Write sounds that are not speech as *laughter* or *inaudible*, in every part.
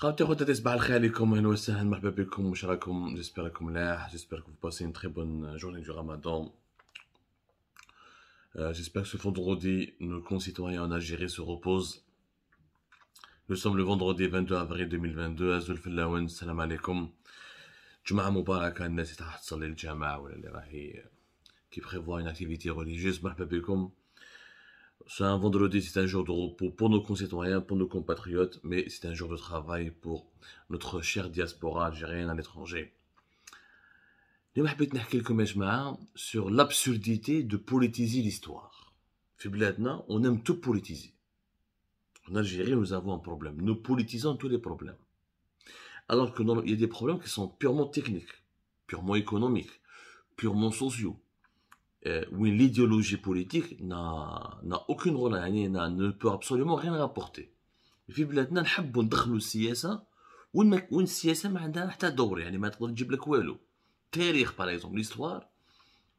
j'espère que vous passez une très bonne euh, journée du Ramadan euh, j'espère que ce vendredi nos concitoyens en Algérie se reposent Nous sommes le vendredi 22 avril 2022 Assalamu alaikum alaykoum Joum'a mbaraka à ceux qui vont à la prière de la Jamaa une activité religieuse marhba c'est un vendredi, c'est un jour de repos pour nos concitoyens, pour nos compatriotes, mais c'est un jour de travail pour notre chère diaspora algérienne à l'étranger. Je vais vous donner quelques sur sur l'absurdité de politiser l'histoire. on aime tout politiser en Algérie nous avons un problème nous politisons tous les problèmes alors que il y a des problèmes qui sont purement techniques purement économiques purement sociaux euh, où l'idéologie politique n'a aucune rôle, ne peut absolument rien rapporter. في par exemple l'histoire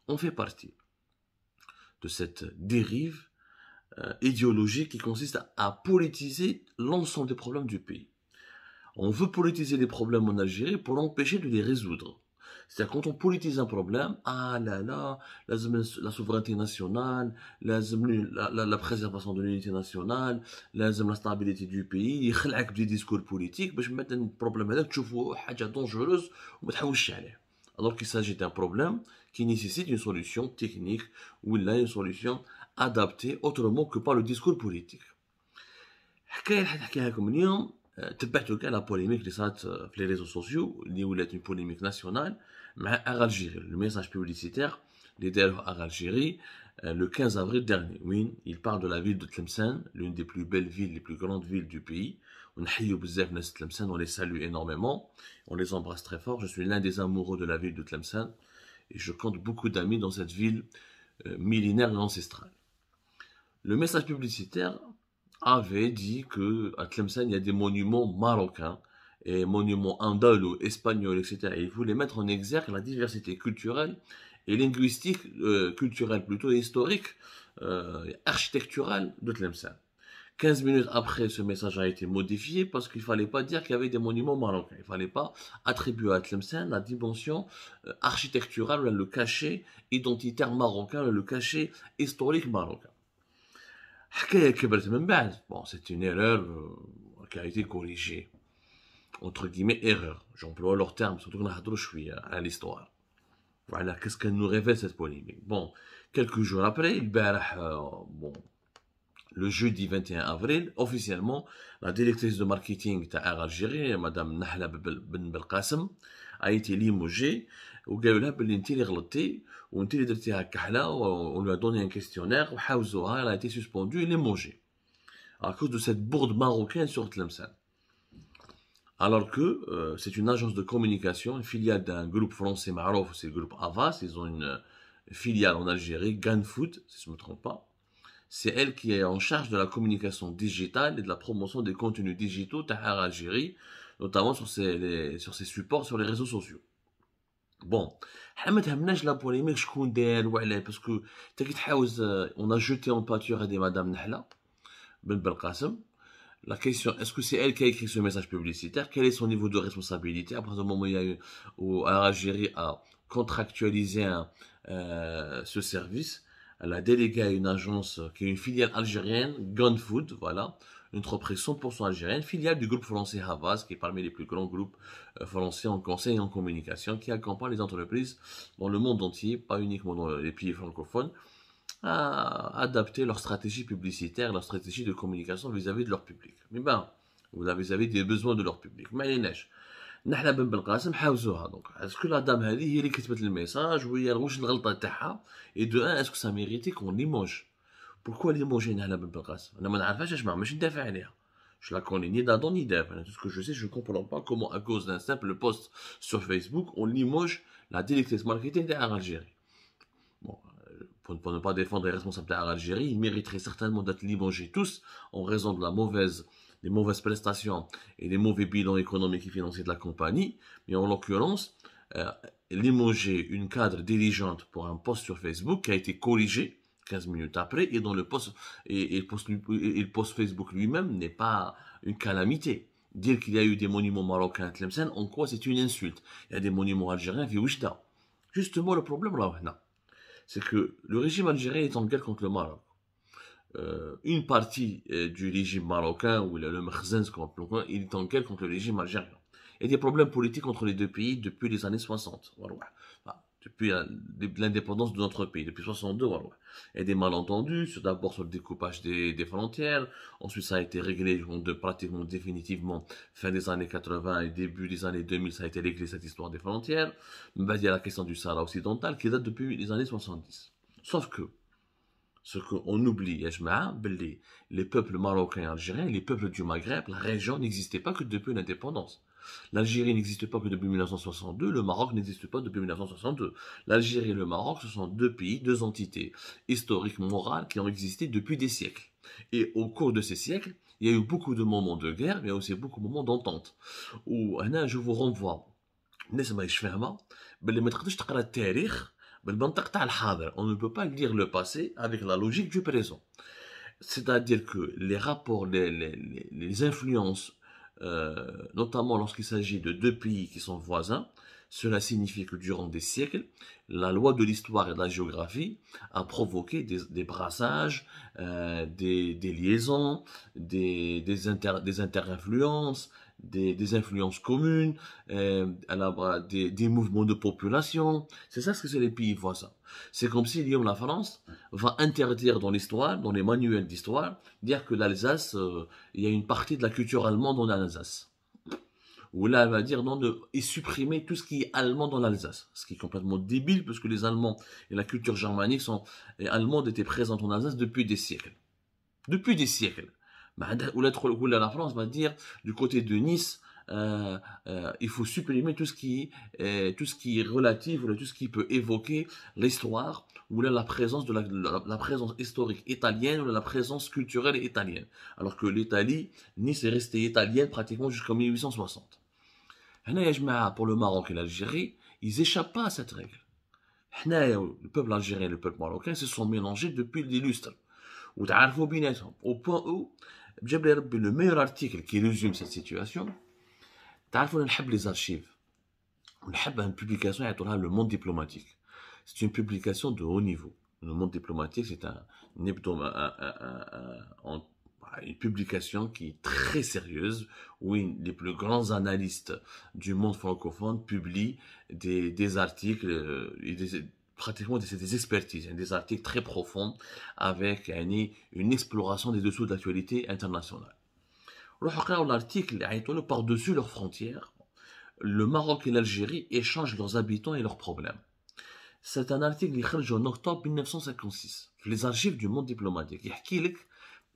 on fait partie a يعني ما تقدر والو de cette dérive euh, idéologique qui consiste à politiser l'ensemble des problèmes du pays. On veut politiser les problèmes en Algérie pour l'empêcher de les résoudre. C'est-à-dire quand on politise un problème, ah là là, la, la souveraineté nationale, la, la, la préservation de l'unité nationale, la, la stabilité du pays, il y a des discours politiques, pour mettre un problème là, tu vois, حاجة dangereuse, on عليه. Alors qu'il s'agit d'un problème qui nécessite une solution technique ou une solution adaptée autrement que par le discours politique. حكاية اللي حنحكيها لكم اليوم تبعتوا كاع لا بوليميك اللي صارت في لي ريزو سوسيو اللي ولات une polémique nationale, à Algérie. Le message publicitaire, l'idée à Algérie euh, le 15 avril dernier. Oui, il parle de la ville de Tlemcen, l'une des plus belles villes, les plus grandes villes du pays. On les salue énormément, on les embrasse très fort. Je suis l'un des amoureux de la ville de Tlemcen et je compte beaucoup d'amis dans cette ville euh, millénaire et ancestrale. Le message publicitaire avait dit que à Tlemcen, il y a des monuments marocains et monuments andalous, espagnols, etc. il voulait mettre en exergue la diversité culturelle et linguistique, euh, culturelle plutôt, historique, euh, architecturale de Tlemcen. 15 minutes après, ce message a été modifié parce qu'il ne fallait pas dire qu'il y avait des monuments marocains. Il ne fallait pas attribuer à Tlemcen la dimension euh, architecturale, le cachet identitaire marocain, le cachet historique marocain. Bon, c'est une erreur euh, qui a été corrigée entre guillemets erreur j'emploie leur terme, surtout qu'on a hâte à l'histoire voilà qu'est-ce qu'elle nous révèle cette polémique bon quelques jours après euh, le jeudi 21 avril, officiellement, la directrice de marketing de Algérie, Madame Nahla Ben Belkassem, a été limogée. Ou elle a on lui a donné un questionnaire elle a été suspendue et limogée à cause de cette bourde marocaine sur Tlemcen. Alors que euh, c'est une agence de communication, une filiale d'un groupe français Marof, c'est le groupe Avas, ils ont une euh, filiale en Algérie, Ganfoot, si je ne me trompe pas. C'est elle qui est en charge de la communication digitale et de la promotion des contenus digitaux Tahar Algérie, notamment sur ses, supports, sur les réseaux sociaux. Bon, la polémique, je parce que euh, on a jeté en pâture à des Madame Nahla, Ben Belkacem, la question, est-ce que c'est elle qui a écrit ce message publicitaire Quel est son niveau de responsabilité À partir du moment où il y a eu, contractualisé euh, ce service, elle a délégué à une agence qui est une filiale algérienne, Gunfood, voilà, une entreprise 100% algérienne, filiale du groupe français Havas, qui est parmi les plus grands groupes euh, français en conseil et en communication, qui accompagne les entreprises dans le monde entier, pas uniquement dans les pays francophones, adapter leur stratégie publicitaire, leur stratégie de communication vis-à-vis de leur public. Mais ben, vis-à-vis des besoins de leur public. Mais les nèches. نحنا بن بلقاسم حاوزوها دونك اسكو لا دام هذه هي اللي كتبت الميساج وهي واش الغلطه تاعها اي دو ان اسكو سا ميريتي كون ليموج بوركوا ليموجي نحنا بن بلقاسم انا ما نعرفهاش اش Je ماشي ندافع عليها Je la connais ni d'Adam ni d'Eve. Tout ce que je sais, je ne comprends pas comment, à cause d'un simple post sur Facebook, on limoge la directrice marketing d'Algérie pour, ne pas défendre les responsables à l'Algérie, ils mériteraient certainement d'être limogés tous en raison de la mauvaise, des mauvaises prestations et des mauvais bilans économiques et financiers de la compagnie. Mais en l'occurrence, euh, limoger une cadre diligente pour un post sur Facebook qui a été corrigé 15 minutes après et dont le post, et, post Facebook lui-même n'est pas une calamité dire qu'il y a eu des monuments marocains à Tlemcen, en quoi c'est une insulte Il y a des monuments algériens, Viouchta. Justement, le problème, là, c'est que le régime algérien est en guerre contre le Maroc. Euh, une partie euh, du régime marocain, ou le Mkhzen, il est en guerre contre le régime algérien. Il y a des problèmes politiques entre les deux pays depuis les années 60 depuis l'indépendance de notre pays, depuis 62, y Et des malentendus, d'abord sur le découpage des, frontières, ensuite ça a été réglé de pratiquement définitivement fin des années 80 et début des années 2000, ça a été réglé cette histoire des frontières. Mais il y a la question du Sahara occidental qui date depuis les années 70. Sauf que, ce qu'on oublie, les peuples marocains et algériens, les peuples du Maghreb, la région n'existait pas que depuis l'indépendance. L'Algérie n'existe pas que depuis 1962, le Maroc n'existe pas depuis 1962. L'Algérie et le Maroc, ce sont deux pays, deux entités historiques, morales, qui ont existé depuis des siècles. Et au cours de ces siècles, il y a eu beaucoup de moments de guerre, mais aussi beaucoup de moments d'entente. Où, je vous renvoie, on ne peut pas lire le passé avec la logique du présent c'est-à-dire que les rapports les, les influences euh, notamment lorsqu'il s'agit de deux pays qui sont voisins, cela signifie que durant des siècles, la loi de l'histoire et de la géographie a provoqué des, brassages, euh, des, liaisons, des, inter, influences des, influences communes, euh, des, mouvements de population. C'est ça ce que c'est les pays voisins. C'est comme si de la France, va interdire dans l'histoire, dans les manuels d'histoire, dire que l'Alsace, euh, il y a une partie de la culture allemande dans l'Alsace où là, elle va dire non, de, et supprimer tout ce qui est allemand dans l'Alsace. Ce qui est complètement débile, parce que les Allemands et la culture germanique sont, et allemande étaient présentes en Alsace depuis des siècles. Depuis des siècles. Bah, ou là, la France va dire, du côté de Nice, euh, euh, il faut supprimer tout ce qui est, euh, tout ce qui est relatif ou tout ce qui peut évoquer l'histoire ou la présence de la, présence historique italienne ou la présence culturelle italienne alors que l'Italie Nice est restée italienne pratiquement jusqu'en 1860 pour le Maroc et l'Algérie, ils échappent pas à cette règle. Le peuple algérien et le peuple marocain se sont mélangés depuis l'illustre. Au point où, le meilleur article qui résume cette situation, les archives. On une publication, le monde diplomatique. C'est une publication de haut niveau. Le monde diplomatique, c'est un, une publication qui est très sérieuse, où les plus grands analystes du monde francophone publient des, articles euh, et des, pratiquement des, expertises, hein, des articles très profonds avec euh, une, exploration des dessous de l'actualité internationale. L'article a hein, par-dessus leurs frontières. Le Maroc et l'Algérie échangent leurs habitants et leurs problèmes. C'est un article qui en octobre 1956, les archives du monde diplomatique. Il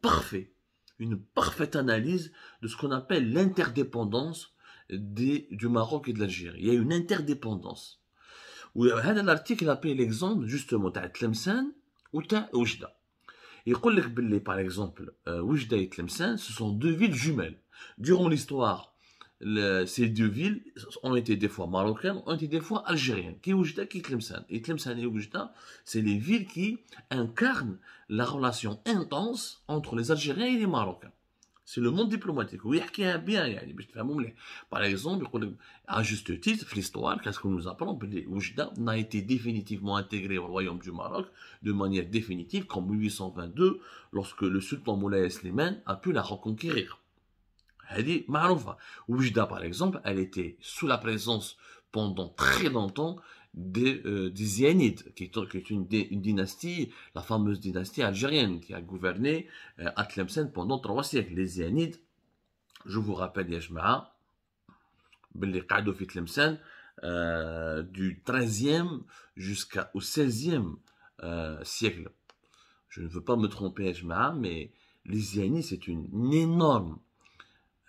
parfait une parfaite analyse de ce qu'on appelle l'interdépendance du Maroc et de l'Algérie. Il y a une interdépendance. Où, euh, l'article appelé l'exemple justement de Tlemcen ou de Oujda. Il dit par exemple, euh, Oujda et Tlemcen, ce sont deux villes jumelles. Durant l'histoire, ces deux villes ont été des fois marocaines, ont été des fois algériennes. Qui est qui Tlemcen. Et Tlemcen et Oujda, c'est les villes qui incarnent la relation intense entre les Algériens et les Marocains. C'est le monde diplomatique. Oui, bien, Par exemple, à juste titre, l'histoire, qu'est-ce que nous apprenons, Oujda n'a été définitivement intégré au royaume du Maroc de manière définitive qu'en 1822, lorsque le sultan Moulay Slimane a pu la reconquérir. Hadi Maroufa. Oujda, par exemple, elle était sous la présence pendant très longtemps des, euh, qui est, une, dynastie, la fameuse dynastie algérienne, qui a gouverné à euh, pendant trois siècles. Les Zianides, je vous rappelle, Yashma'a, les euh, du 13e jusqu'au 16e siècle. Je ne veux pas me tromper, Yashma'a, mais les Zianides, c'est une énorme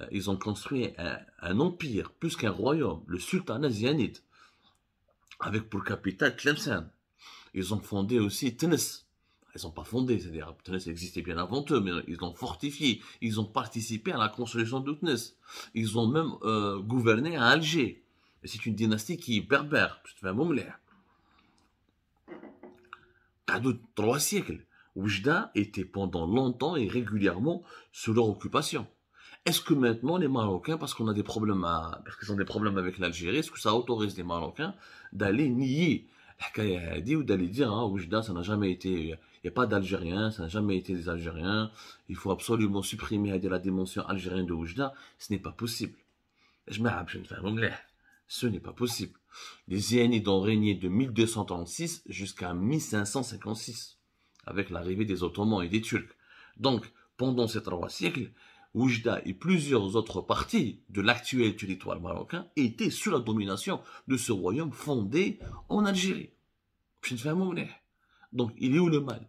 euh, ils ont construit un, empire, plus qu'un royaume, le sultanat zianite, avec pour capitale Tlemcen. Ils ont fondé aussi Tunis. Ils n'ont pas fondé, c'est-à-dire Tunis existait bien avant eux, mais ils l'ont fortifié. Ils ont participé à la construction de Tunis. Ils ont même euh, gouverné à Alger. c'est une dynastie qui est berbère. C'est un de trois siècles. Oujda était pendant longtemps et régulièrement sous leur occupation. Est-ce que maintenant les Marocains, parce qu'on a des problèmes, qu'ils ont des problèmes avec l'Algérie, est-ce que ça autorise les Marocains d'aller nier ou d'aller dire, hein, ah Oujda, ça n'a jamais été, il n'y a pas d'Algériens, ça n'a jamais été des Algériens, il faut absolument supprimer la dimension algérienne de Oujda, ce n'est pas possible. Je anglais. ce n'est pas possible. Les Iénides ont régné de 1236 jusqu'à 1556, avec l'arrivée des Ottomans et des Turcs. Donc, pendant ces trois siècles, Oujda et plusieurs autres parties de l'actuel territoire marocain étaient sous la domination de ce royaume fondé en Algérie. Donc, il est où le mal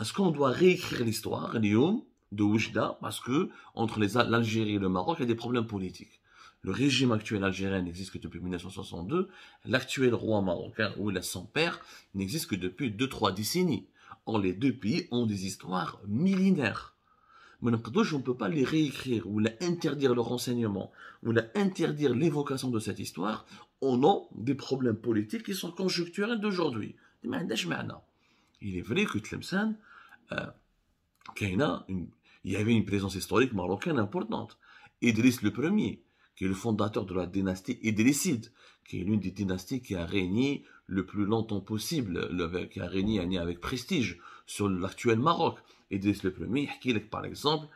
Est-ce qu'on doit réécrire l'histoire, de Oujda, parce que entre l'Algérie et le Maroc, il y a des problèmes politiques le régime actuel algérien n'existe que depuis 1962, l'actuel roi marocain ou son père n'existe que depuis 2-3 décennies. Or, les deux pays ont des histoires millénaires mais on ne peut pas les réécrire ou les interdire leur renseignement ou la interdire l'évocation de cette histoire au nom des problèmes politiques qui sont conjoncturels d'aujourd'hui. Il est vrai que Tlemcen, euh, il y avait une présence historique marocaine importante. Idriss le premier, qui est le fondateur de la dynastie idrisside, qui est l'une des dynasties qui a régné le plus longtemps possible, le qui a régné avec prestige sur l'actuel Maroc. et dès le premier, par exemple,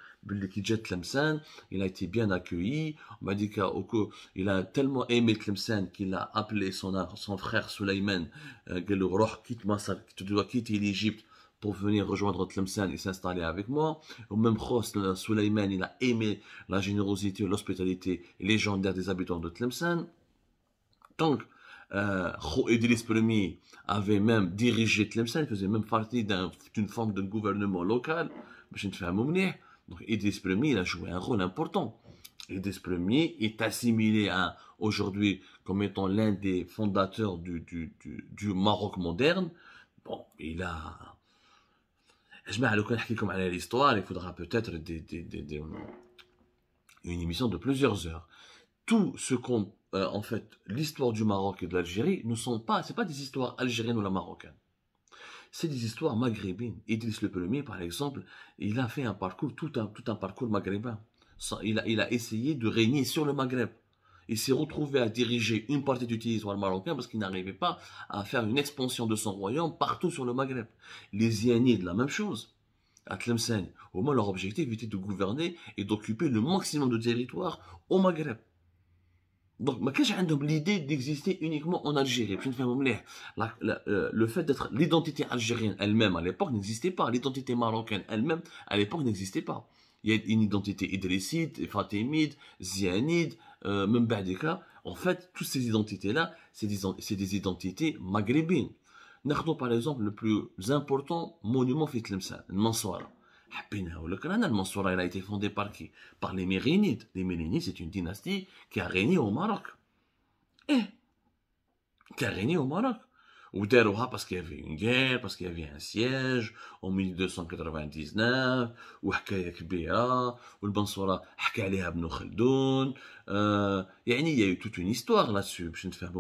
il a été bien accueilli. On m'a dit a tellement aimé Tlemcen qu'il a appelé son, son frère Suleiman, tu dois quitter l'Égypte pour venir rejoindre Tlemcen et s'installer avec moi. Au même chose Suleiman, il a aimé la générosité, l'hospitalité légendaire des habitants de Tlemcen. Donc, euh, Idriss Ier avait même dirigé Tlemcen, il faisait même partie d'une forme de gouvernement local. Donc Idriss Ier, il a joué un rôle important. Idriss Ier est assimilé à aujourd'hui comme étant l'un des fondateurs du, du, Maroc moderne. Bon, il a... Je vais comme l'histoire, il faudra peut-être une émission de plusieurs heures. Tout ce qu'on euh, en fait, l'histoire du Maroc et de l'Algérie ne sont pas, c'est pas des histoires algériennes ou marocaines. marocaine. C'est des histoires maghrébines. Idriss Le Premier, par exemple, il a fait un parcours, tout un, parcours maghrébin. Il a, essayé de régner sur le Maghreb. Il s'est retrouvé à diriger une partie du territoire marocain parce qu'il n'arrivait pas à faire une expansion de son royaume partout sur le Maghreb. Les de la même chose. À Tlemcen, au moins leur objectif était de gouverner et d'occuper le maximum de territoire au Maghreb. Donc, l'idée d'exister uniquement en Algérie. Je ne fais pas euh, Le fait d'être l'identité algérienne elle-même à l'époque n'existait pas. L'identité marocaine elle-même à l'époque n'existait pas. Il y a une identité idrissite, fatimide, zianide, euh, même En fait, toutes ces identités-là, c'est des, identités maghrébines. Nous par exemple le plus important monument fit le Mansoura. Le Mansoura, il a été fondé par qui Par les Mérinides. Les Mérinides, c'est une dynastie qui a régné au Maroc. Eh Qui a régné au Maroc. Ou Derouha parce qu'il y avait une guerre, parce qu'il y avait un siège en 1299, ou Hakaya Kbira, ou le Mansoura, Hakaya Ibn Khaldoun. Euh, il y a eu toute une histoire là-dessus, je ne fais pas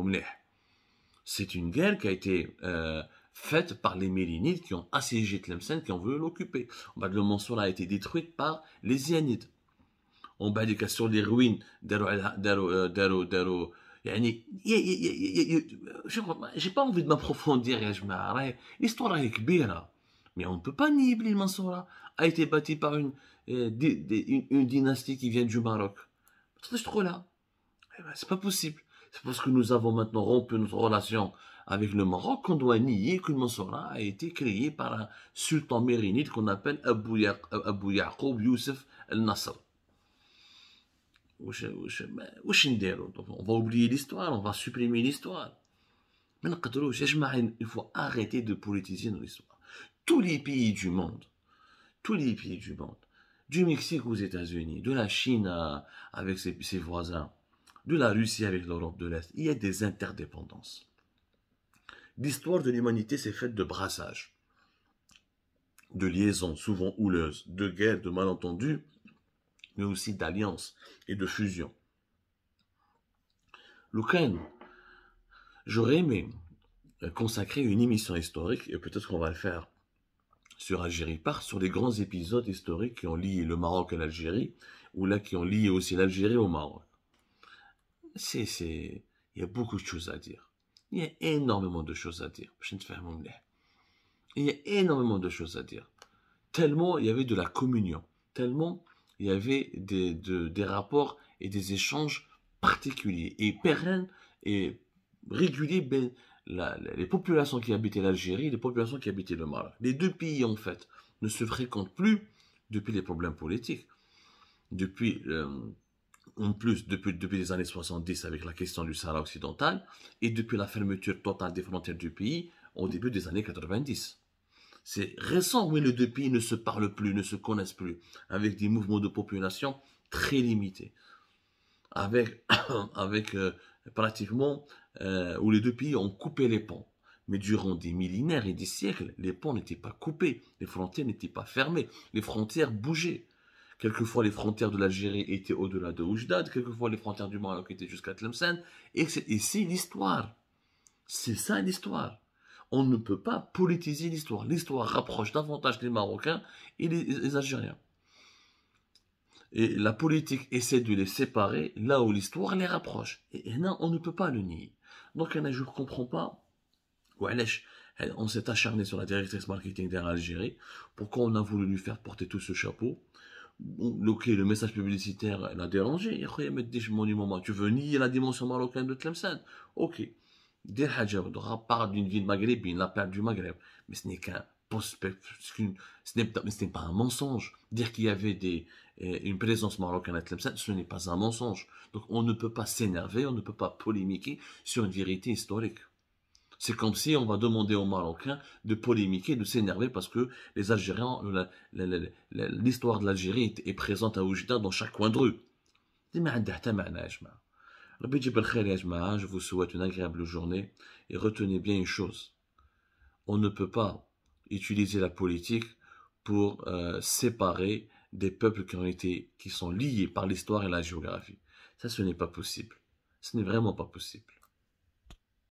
C'est une guerre qui a été. Euh, Faites par les Mélinides qui ont assiégé Tlemcen, qui ont voulu l'occuper. On de le mensonge a été détruite par les On En bas des sur les ruines j'ai pas envie de m'approfondir, hein, l'histoire est grande. Mais on ne peut pas nier que Mansoura a été bâti par euh, une, une, dynastie qui vient du Maroc. C'est trop là. Eh ben, c'est pas possible. C'est parce que nous avons maintenant rompu notre relation avec le Maroc qu'on doit nier que le Mansoura a été créé par un sultan mérinite qu'on appelle Abu, ya Youssef al-Nasr. On va oublier l'histoire, on va supprimer l'histoire. Mais il faut arrêter de politiser nos l'histoire. Tous les pays du monde, tous les pays du monde, du Mexique aux États-Unis, de la Chine euh, avec ses voisins, de la Russie avec l'Europe de l'Est. Il y a des interdépendances. L'histoire de l'humanité s'est faite de brassage, de liaisons souvent houleuses, de guerres, de malentendus, mais aussi d'alliances et de fusions. L'Ukraine, j'aurais aimé consacrer une émission historique, et peut-être qu'on va le faire sur Algérie par sur les grands épisodes historiques qui ont lié le Maroc à l'Algérie, ou là qui ont lié aussi l'Algérie au Maroc c'est, c'est, il y a beaucoup de choses à dire. Il y a énormément de choses à dire. Je ne Il y a énormément de choses à dire. Tellement il y avait de la communion. Tellement il y avait des, des rapports et des échanges particuliers et pérennes et réguliers ben, la, les populations qui habitaient l'Algérie et les populations qui habitaient le Maroc. Les deux pays, en fait, ne se fréquentent plus depuis les problèmes politiques, depuis euh, en plus depuis, depuis les années 70 avec la question du Sahara occidental et depuis la fermeture totale des frontières du pays au début des années 90. C'est récent, mais les deux pays ne se parlent plus, ne se connaissent plus, avec des mouvements de population très limités, avec, *coughs* avec euh, pratiquement euh, où les deux pays ont coupé les ponts. Mais durant des millénaires et des siècles, les ponts n'étaient pas coupés, les frontières n'étaient pas fermées, les frontières bougeaient. Quelquefois, les frontières de l'Algérie étaient au-delà de Oujdad. quelquefois, les frontières du Maroc étaient jusqu'à Tlemcen. Et c'est ici l'histoire. C'est ça l'histoire. On ne peut pas politiser l'histoire. L'histoire rapproche davantage les Marocains et les, Algériens. Et la politique essaie de les séparer là où l'histoire les rapproche. Et non, on ne peut pas le nier. Donc, je ne comprends pas. On s'est acharné sur la directrice marketing d'Algérie. Pourquoi on a voulu lui faire porter tout ce chapeau ok, le message publicitaire, l'a dérangé. Il Tu veux nier la dimension marocaine de Tlemcen Ok. Des Hajab, parle d'une ville maghrébine, la perte du Maghreb. Mais ce n'est ce n'est pas un mensonge. Dire qu'il y avait euh, une présence marocaine à Tlemcen, ce n'est pas un mensonge. Donc on ne peut pas s'énerver, on ne peut pas polémiquer sur une vérité historique. C'est comme si on va demander aux Marocains de polémiquer, de s'énerver parce que les Algériens, euh, l'histoire de l'Algérie est présente à Oujda dans chaque coin de rue. Hein, je vous souhaite une agréable journée et retenez bien une chose. On ne peut pas utiliser la politique pour euh, séparer des peuples qui ont été, qui sont liés par l'histoire et la géographie. Ça, ce n'est pas possible. Ce n'est vraiment pas possible.